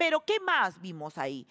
Pero ¿qué más vimos ahí?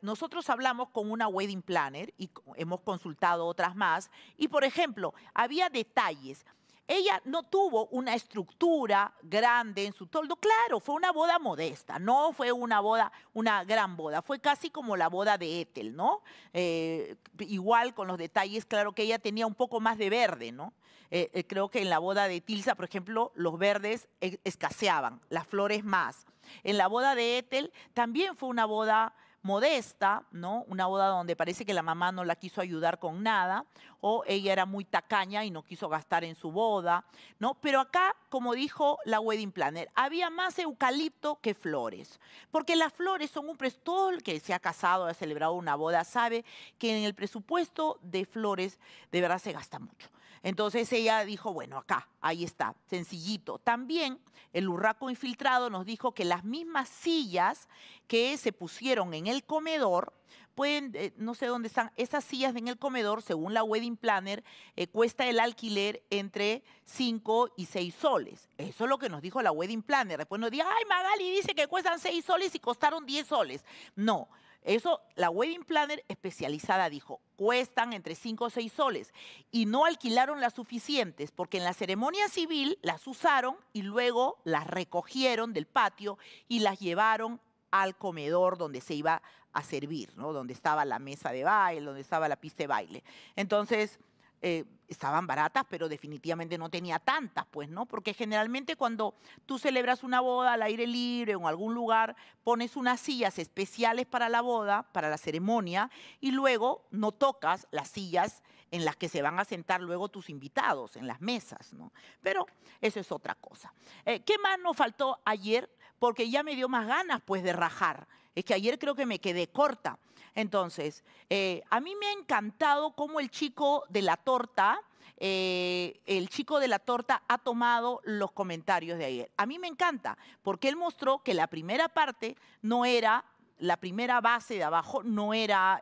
Nosotros hablamos con una wedding planner y hemos consultado otras más. Y por ejemplo, había detalles. Ella no tuvo una estructura grande en su toldo. Claro, fue una boda modesta, no fue una boda, una gran boda. Fue casi como la boda de Ethel, ¿no? Eh, igual con los detalles, claro que ella tenía un poco más de verde, ¿no? Eh, eh, creo que en la boda de Tilsa, por ejemplo, los verdes e, escaseaban, las flores más. En la boda de Ethel también fue una boda modesta, ¿no? Una boda donde parece que la mamá no la quiso ayudar con nada, o ella era muy tacaña y no quiso gastar en su boda, ¿no? Pero acá, como dijo la wedding planner, había más eucalipto que flores, porque las flores son un presupuesto, todo el que se ha casado, ha celebrado una boda, sabe que en el presupuesto de flores de verdad se gasta mucho. Entonces ella dijo, bueno, acá, ahí está, sencillito. También el urraco infiltrado nos dijo que las mismas sillas que se pusieron en el comedor, pueden, eh, no sé dónde están, esas sillas en el comedor, según la Wedding Planner, eh, cuesta el alquiler entre 5 y 6 soles. Eso es lo que nos dijo la Wedding Planner. Después nos dijo, ay, Magali dice que cuestan 6 soles y costaron 10 soles. No. Eso, la wedding planner especializada dijo, cuestan entre 5 o 6 soles y no alquilaron las suficientes porque en la ceremonia civil las usaron y luego las recogieron del patio y las llevaron al comedor donde se iba a servir, ¿no? Donde estaba la mesa de baile, donde estaba la pista de baile. Entonces, eh, estaban baratas, pero definitivamente no tenía tantas, pues, ¿no? Porque generalmente cuando tú celebras una boda al aire libre o en algún lugar, pones unas sillas especiales para la boda, para la ceremonia, y luego no tocas las sillas en las que se van a sentar luego tus invitados, en las mesas, ¿no? Pero eso es otra cosa. Eh, ¿Qué más nos faltó ayer? Porque ya me dio más ganas, pues, de rajar. Es que ayer creo que me quedé corta. Entonces, eh, a mí me ha encantado cómo el chico de la torta, eh, el chico de la torta ha tomado los comentarios de ayer. A mí me encanta, porque él mostró que la primera parte no era, la primera base de abajo no era,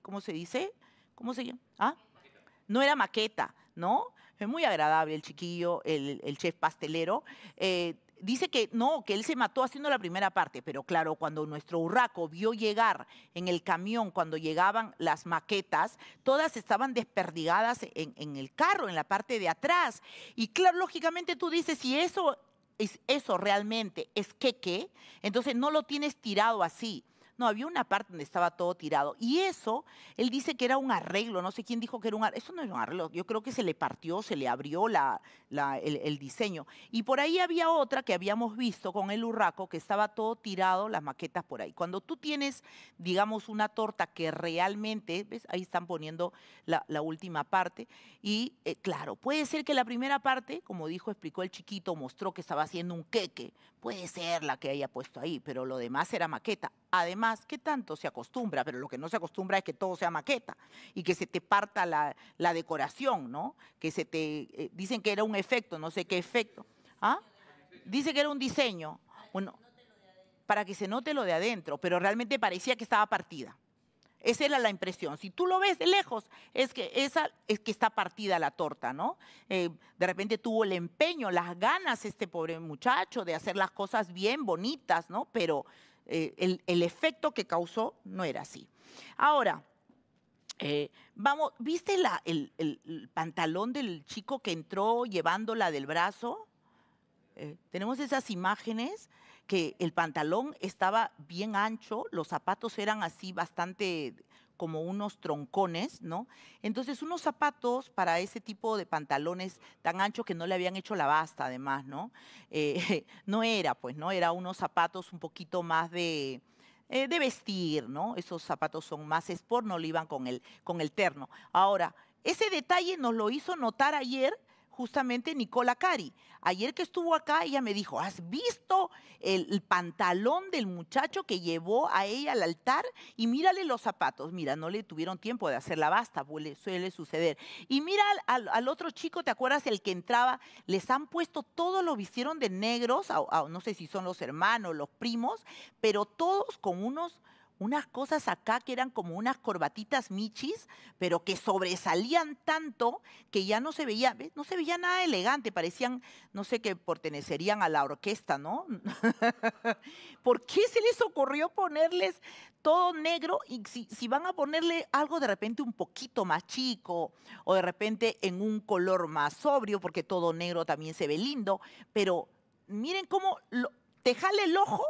¿cómo se dice? ¿Cómo se llama? ¿Ah? no era maqueta, ¿no? Fue muy agradable el chiquillo, el, chef pastelero. Eh, dice que no, que él se mató haciendo la primera parte, pero claro, cuando nuestro urraco vio llegar en el camión, cuando llegaban las maquetas, todas estaban desperdigadas en, en el carro, en la parte de atrás. Y claro, lógicamente tú dices, si eso es eso realmente, es que qué, entonces no lo tienes tirado así. No, había una parte donde estaba todo tirado. Y eso, él dice que era un arreglo, no sé quién dijo que era un arreglo. Eso no era un arreglo, yo creo que se le partió, se le abrió la, el, diseño. Y por ahí había otra que habíamos visto con el urraco, que estaba todo tirado, las maquetas por ahí. Cuando tú tienes, digamos, una torta que realmente, ¿ves? Ahí están poniendo la, última parte. Y eh, claro, puede ser que la primera parte, como dijo, explicó el chiquito, mostró que estaba haciendo un queque. Puede ser la que haya puesto ahí, pero lo demás era maqueta. Además, ¿qué tanto se acostumbra? Pero lo que no se acostumbra es que todo sea maqueta y que se te parta la, decoración, ¿no? Que se te... Eh, dicen que era un efecto, no sé qué efecto. ¿Ah? Dice que era un diseño. Bueno, para que se note lo de adentro, pero realmente parecía que estaba partida. Esa era la impresión. Si tú lo ves de lejos, es que esa es que está partida la torta, ¿no? Eh, de repente tuvo el empeño, las ganas este pobre muchacho de hacer las cosas bien bonitas, ¿no? Pero eh, el, efecto que causó no era así. Ahora, eh, vamos, ¿viste el, pantalón del chico que entró llevándola del brazo? Eh, tenemos esas imágenes que el pantalón estaba bien ancho, los zapatos eran así bastante como unos troncones, ¿no? Entonces, unos zapatos para ese tipo de pantalones tan anchos que no le habían hecho la basta, además, ¿no? Eh, no era, pues, ¿no? Era unos zapatos un poquito más de, eh, de vestir, ¿no? Esos zapatos son más sport, no le iban con el, con el terno. Ahora, ese detalle nos lo hizo notar ayer justamente Nicola Cari. Ayer que estuvo acá, ella me dijo, ¿has visto el, pantalón del muchacho que llevó a ella al altar? Y mírale los zapatos. Mira, no le tuvieron tiempo de hacer la basta, suele, suceder. Y mira al, otro chico, ¿te acuerdas? El que entraba, les han puesto todo, lo vistieron de negros, no sé si son los hermanos, los primos, pero todos con unos unas cosas acá que eran como unas corbatitas michis, pero que sobresalían tanto que ya no se veía, no se veía nada elegante, parecían, no sé, que pertenecerían a la orquesta, ¿no? ¿Por qué se les ocurrió ponerles todo negro y si, van a ponerle algo de repente un poquito más chico o de repente en un color más sobrio, porque todo negro también se ve lindo, pero miren cómo te jale el ojo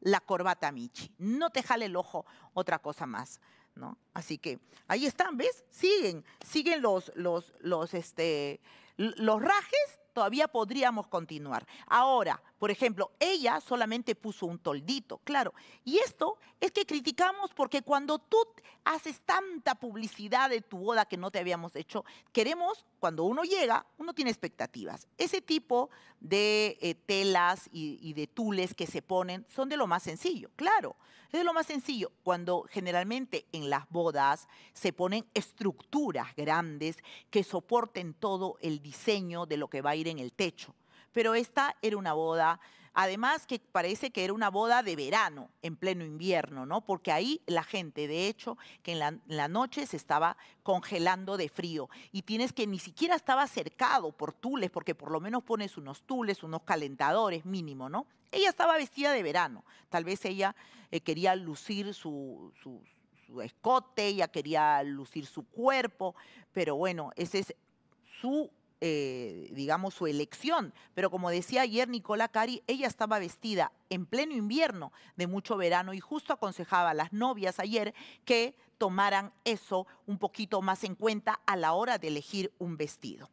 la corbata Michi. No te jale el ojo otra cosa más. ¿No? Así que ahí están, ¿ves? Siguen, siguen los, los, los, este, los rajes todavía podríamos continuar. Ahora, por ejemplo, ella solamente puso un toldito, claro. Y esto es que criticamos porque cuando tú haces tanta publicidad de tu boda que no te habíamos hecho, queremos, cuando uno llega, uno tiene expectativas. Ese tipo de eh, telas y de tules que se ponen son de lo más sencillo, claro. Es de lo más sencillo. Cuando generalmente en las bodas se ponen estructuras grandes que soporten todo el diseño de lo que va a ir en el techo. Pero esta era una boda, además que parece que era una boda de verano, en pleno invierno, ¿no? Porque ahí la gente, de hecho, que en la, noche se estaba congelando de frío. Y tienes que ni siquiera estaba cercado por tules, porque por lo menos pones unos tules, unos calentadores mínimo, ¿no? Ella estaba vestida de verano. Tal vez ella eh, quería lucir su, su su escote, ella quería lucir su cuerpo, pero bueno, ese es su eh, digamos, su elección. Pero como decía ayer Nicola Cari, ella estaba vestida en pleno invierno de mucho verano y justo aconsejaba a las novias ayer que tomaran eso un poquito más en cuenta a la hora de elegir un vestido.